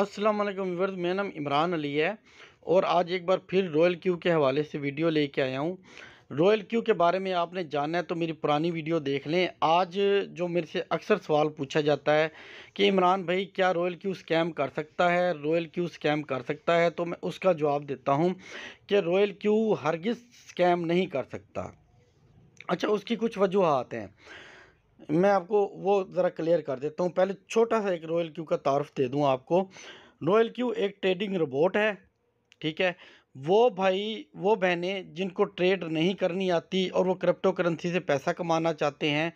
अस्सलाम वालेकुम व्यूअर्स मेरा नाम इमरान अली है और आज एक बार फिर रॉयल क्यू के हवाले से वीडियो लेके आया हूँ रॉयल क्यू के बारे में आपने जानना है तो मेरी पुरानी वीडियो देख लें आज जो मेरे से अक्सर सवाल पूछा जाता है कि इमरान भाई क्या रॉयल क्यू स्कैम कर सकता है रॉयल क्यू स्कैम कर सकता है तो मैं उसका जवाब देता हूँ कि रॉयल क्यू हरगिज़ स्कैम नहीं कर सकता अच्छा उसकी कुछ वजूहत हैं मैं आपको वो ज़रा क्लियर कर देता हूँ पहले छोटा सा एक रॉयल क्यू का तारफ़ दे दूँ आपको रॉयल क्यू एक ट्रेडिंग रोबोट है ठीक है वो भाई वो बहनें जिनको ट्रेड नहीं करनी आती और वो क्रिप्टो करेंसी से पैसा कमाना चाहते हैं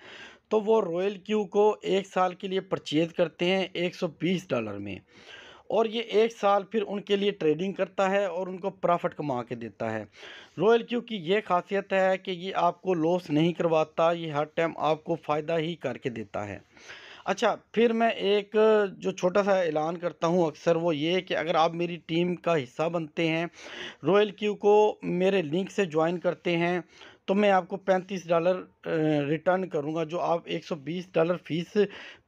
तो वो रॉयल क्यू को एक साल के लिए परचेज़ करते हैं 120 डॉलर में और ये एक साल फिर उनके लिए ट्रेडिंग करता है और उनको प्रॉफिट कमा के देता है रॉयल क्यू की ये खासियत है कि ये आपको लॉस नहीं करवाता ये हर टाइम आपको फ़ायदा ही करके देता है अच्छा फिर मैं एक जो छोटा सा ऐलान करता हूँ अक्सर वो ये कि अगर आप मेरी टीम का हिस्सा बनते हैं रॉयल क्यू को मेरे लिंक से ज्वाइन करते हैं तो मैं आपको 35 डॉलर रिटर्न करूंगा जो आप 120 डॉलर फीस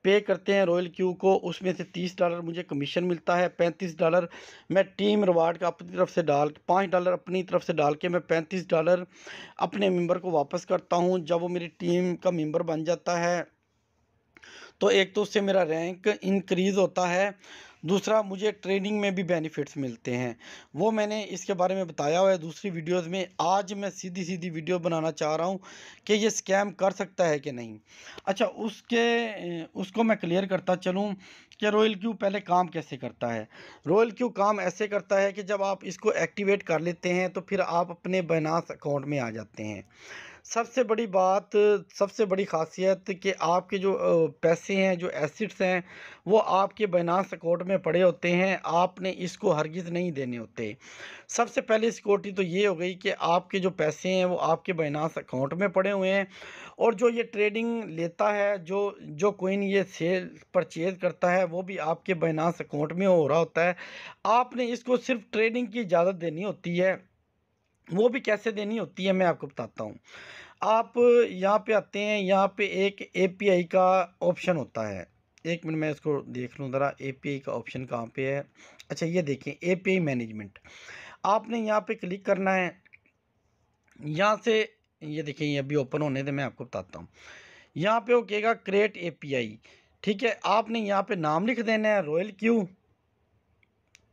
पे करते हैं रॉयल क्यू को उसमें से 30 डॉलर मुझे कमीशन मिलता है 35 डॉलर मैं टीम रिवार्ड का अपनी तरफ से डाल पाँच डॉलर अपनी तरफ से डाल के मैं 35 डॉलर अपने मेंबर को वापस करता हूं जब वो मेरी टीम का मेंबर बन जाता है तो एक तो उससे मेरा रैंक इंक्रीज़ होता है दूसरा मुझे ट्रेनिंग में भी बेनिफिट्स मिलते हैं वो मैंने इसके बारे में बताया हुआ है दूसरी वीडियोस में आज मैं सीधी सीधी वीडियो बनाना चाह रहा हूँ कि ये स्कैम कर सकता है कि नहीं अच्छा उसके उसको मैं क्लियर करता चलूँ कि रॉयल क्यू पहले काम कैसे करता है रॉयल क्यू काम ऐसे करता है कि जब आप इसको एक्टिवेट कर लेते हैं तो फिर आप अपने बैनास अकाउंट में आ जाते हैं सबसे बड़ी बात सबसे बड़ी खासियत कि आपके जो पैसे हैं जो एसिड्स हैं वो आपके बैनास अकाउंट में पड़े होते हैं आपने इसको हरगिज़ नहीं देने होते सबसे पहले सिक्योरिटी तो ये हो गई कि आपके जो पैसे हैं वो आपके बैनास अकाउंट में पड़े हुए हैं और जो ये ट्रेडिंग लेता है जो जो कोइन ये सेल परचेज़ करता है वो भी आपके बैनास अकाउंट में हो रहा होता है आपने इसको सिर्फ ट्रेडिंग की इजाज़त देनी होती है वो भी कैसे देनी होती है मैं आपको बताता हूँ आप यहाँ पे आते हैं यहाँ पे एक ए का ऑप्शन होता है एक मिनट मैं इसको देख लूँ ज़रा ए का ऑप्शन कहाँ पे है अच्छा ये देखें ए मैनेजमेंट आपने यहाँ पे क्लिक करना है यहाँ से ये देखिए ये अभी ओपन होने दे मैं आपको बताता हूँ यहाँ पे वो कहेगा क्रिएट ए ठीक है आपने यहाँ पे नाम लिख देना है रॉयल क्यू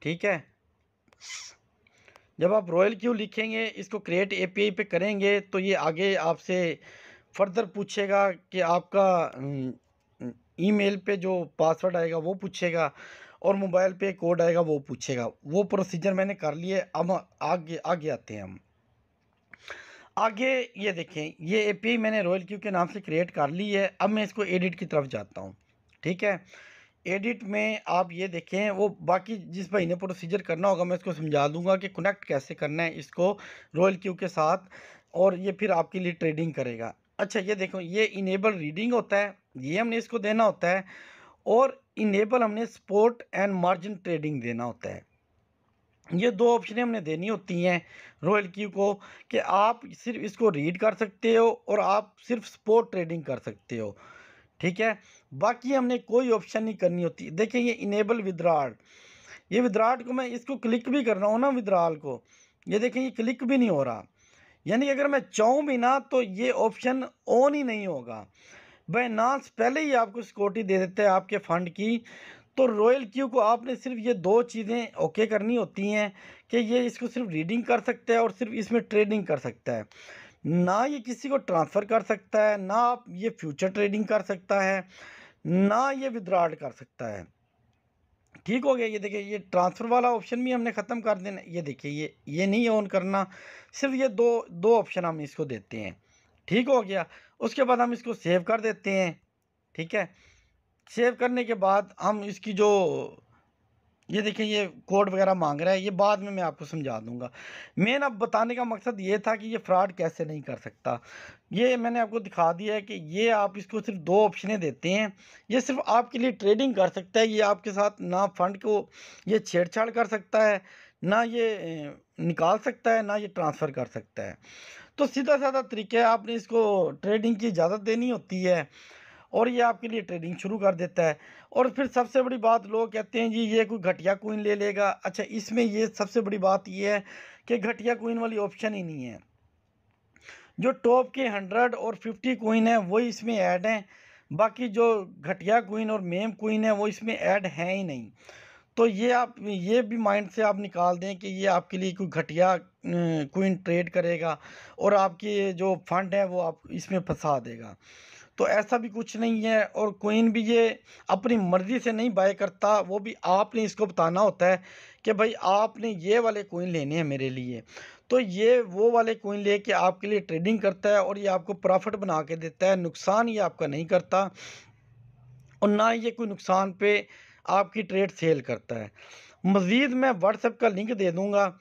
ठीक है जब आप रॉयल क्यू लिखेंगे इसको क्रिएट एपीआई पे करेंगे तो ये आगे आपसे फर्दर पूछेगा कि आपका ईमेल पे जो पासवर्ड आएगा वो पूछेगा और मोबाइल पे कोड आएगा वो पूछेगा वो प्रोसीजर मैंने कर लिए अब आगे आगे आते हैं हम आगे ये देखें ये एपीआई मैंने रॉयल क्यू के नाम से क्रिएट कर ली है अब मैं इसको एडिट की तरफ जाता हूँ ठीक है एडिट में आप ये देखें वो बाकी जिस भाई ने प्रोसीजर करना होगा मैं इसको समझा दूंगा कि कनेक्ट कैसे करना है इसको रॉयल क्यू के साथ और ये फिर आपके लिए ट्रेडिंग करेगा अच्छा ये देखो ये इनेबल रीडिंग होता है ये हमने इसको देना होता है और इनेबल हमने स्पोर्ट एंड मार्जिन ट्रेडिंग देना होता है ये दो ऑप्शनें हमने देनी होती हैं रॉयल क्यू को कि आप सिर्फ इसको रीड कर सकते हो और आप सिर्फ स्पोर्ट ट्रेडिंग कर सकते हो ठीक है बाकी हमने कोई ऑप्शन नहीं करनी होती देखिए ये इनेबल विदराड ये विदराड को मैं इसको क्लिक भी कर रहा हूँ ना विद्राल को ये देखें ये क्लिक भी नहीं हो रहा यानी अगर मैं चाहूँ भी ना तो ये ऑप्शन ऑन ही नहीं होगा बैनास पहले ही आपको सिक्योरिटी दे देते हैं आपके फ़ंड की तो रॉयल क्यू को आपने सिर्फ ये दो चीज़ें ओके करनी होती हैं कि ये इसको सिर्फ रीडिंग कर सकता है और सिर्फ इसमें ट्रेडिंग कर सकता है ना ये किसी को ट्रांसफ़र कर सकता है ना आप ये फ्यूचर ट्रेडिंग कर सकता है ना ये विदड्राड कर सकता है ठीक हो गया ये देखिए ये ट्रांसफ़र वाला ऑप्शन भी हमने ख़त्म कर देना ये देखिए ये ये नहीं ऑन करना सिर्फ ये दो दो ऑप्शन हम इसको देते हैं ठीक हो गया उसके बाद हम इसको सेव कर देते हैं ठीक है सेव करने के बाद हम इसकी जो ये देखें ये कोड वगैरह मांग रहा है ये बाद में मैं आपको समझा दूंगा मेन अब बताने का मकसद ये था कि ये फ़्रॉड कैसे नहीं कर सकता ये मैंने आपको दिखा दिया है कि ये आप इसको सिर्फ दो ऑप्शनें देते हैं ये सिर्फ आपके लिए ट्रेडिंग कर सकता है ये आपके साथ ना फंड को ये छेड़छाड़ कर सकता है ना ये निकाल सकता है ना ये ट्रांसफ़र कर सकता है तो सीधा साधा तरीका है आपने इसको ट्रेडिंग की इजाज़त देनी होती है और ये आपके लिए ट्रेडिंग शुरू कर देता है और फिर सबसे बड़ी बात लोग कहते हैं जी ये कोई घटिया कोइन ले लेगा अच्छा इसमें ये सबसे बड़ी बात ये है कि घटिया कोइन वाली ऑप्शन ही नहीं है जो टॉप के हंड्रेड और फिफ्टी कोइन है वही इसमें ऐड हैं बाकी जो घटिया कोइन और मेम कोइन है वो इसमें ऐड हैं ही नहीं तो ये आप ये भी माइंड से आप निकाल दें कि ये आपके लिए कोई घटिया कोइन ट्रेड करेगा और आपके जो फंड है वो आप इसमें फंसा देगा तो ऐसा भी कुछ नहीं है और कोइन भी ये अपनी मर्ज़ी से नहीं बाय करता वो भी आपने इसको बताना होता है कि भाई आपने ये वाले कोइन लेने हैं मेरे लिए तो ये वो वाले कोइन ले के आपके लिए ट्रेडिंग करता है और ये आपको प्रॉफिट बना के देता है नुकसान ये आपका नहीं करता और ना ये कोई नुकसान पे आपकी ट्रेड सेल करता है मज़ीद मैं व्हाट्सएप का लिंक दे दूँगा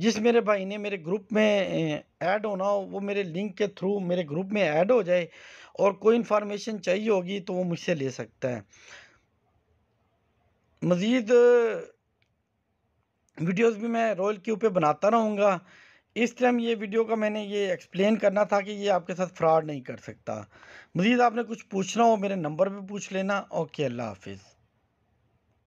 जिस मेरे भाई ने मेरे ग्रुप में ऐड होना हो वो मेरे लिंक के थ्रू मेरे ग्रुप में ऐड हो जाए और कोई इन्फॉर्मेशन चाहिए होगी तो वो मुझसे ले सकता है मज़ीद वीडियोस भी मैं रॉयल क्यू पे बनाता रहूँगा इस टाइम ये वीडियो का मैंने ये एक्सप्लेन करना था कि ये आपके साथ फ्रॉड नहीं कर सकता मज़ीद आपने कुछ पूछना हो मेरे नंबर पर पूछ लेना ओके अल्लाह हाफिज़